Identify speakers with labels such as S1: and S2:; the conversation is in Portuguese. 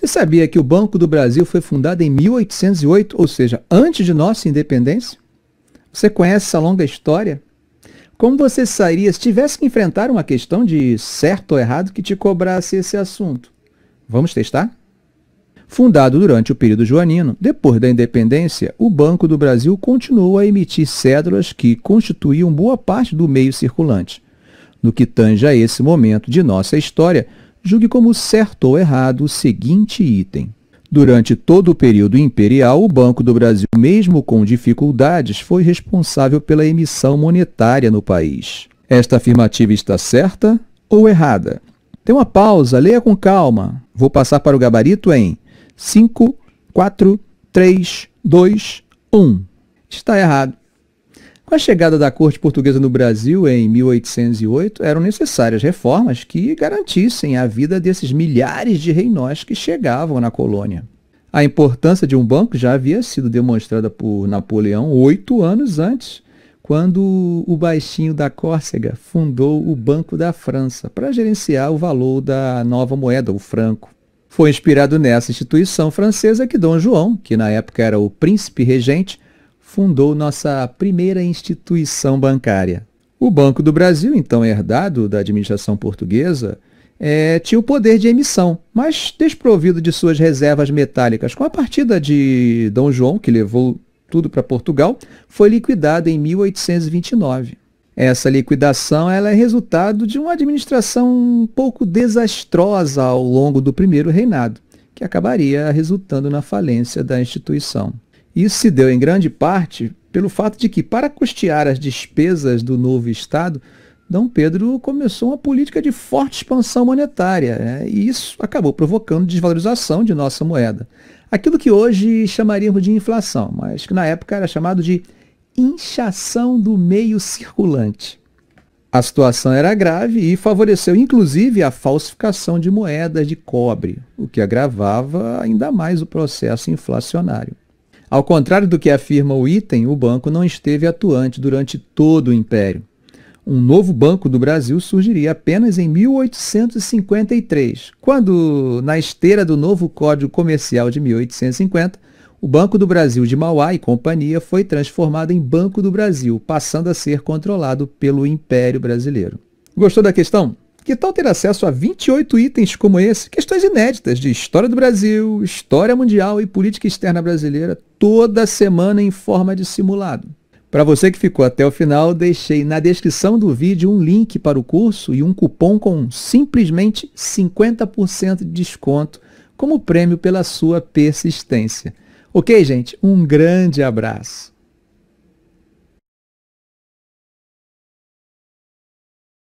S1: Você sabia que o Banco do Brasil foi fundado em 1808, ou seja, antes de nossa independência? Você conhece essa longa história? Como você sairia se tivesse que enfrentar uma questão de certo ou errado que te cobrasse esse assunto? Vamos testar? Fundado durante o período joanino, depois da independência, o Banco do Brasil continuou a emitir cédulas que constituíam boa parte do meio circulante. No que tange a esse momento de nossa história, julgue como certo ou errado o seguinte item. Durante todo o período imperial, o Banco do Brasil, mesmo com dificuldades, foi responsável pela emissão monetária no país. Esta afirmativa está certa ou errada? Tem uma pausa, leia com calma. Vou passar para o gabarito em 5, 4, 3, 2, 1. Está errado. Com a chegada da corte portuguesa no Brasil em 1808, eram necessárias reformas que garantissem a vida desses milhares de reinós que chegavam na colônia. A importância de um banco já havia sido demonstrada por Napoleão oito anos antes, quando o baixinho da Córcega fundou o Banco da França para gerenciar o valor da nova moeda, o franco. Foi inspirado nessa instituição francesa que Dom João, que na época era o príncipe regente, fundou nossa primeira instituição bancária. O Banco do Brasil, então herdado da administração portuguesa, é, tinha o poder de emissão, mas desprovido de suas reservas metálicas. Com a partida de Dom João, que levou tudo para Portugal, foi liquidado em 1829. Essa liquidação ela é resultado de uma administração um pouco desastrosa ao longo do primeiro reinado, que acabaria resultando na falência da instituição. Isso se deu em grande parte pelo fato de que, para custear as despesas do novo Estado, D. Pedro começou uma política de forte expansão monetária, né? e isso acabou provocando desvalorização de nossa moeda. Aquilo que hoje chamaríamos de inflação, mas que na época era chamado de inchação do meio circulante. A situação era grave e favoreceu inclusive a falsificação de moedas de cobre, o que agravava ainda mais o processo inflacionário. Ao contrário do que afirma o item, o banco não esteve atuante durante todo o Império. Um novo Banco do Brasil surgiria apenas em 1853, quando, na esteira do novo Código Comercial de 1850, o Banco do Brasil de Mauá e Companhia foi transformado em Banco do Brasil, passando a ser controlado pelo Império Brasileiro. Gostou da questão? Que tal ter acesso a 28 itens como esse? Questões inéditas de história do Brasil, história mundial e política externa brasileira, toda semana em forma de simulado. Para você que ficou até o final, deixei na descrição do vídeo um link para o curso e um cupom com simplesmente 50% de desconto como prêmio pela sua persistência. Ok, gente? Um grande abraço!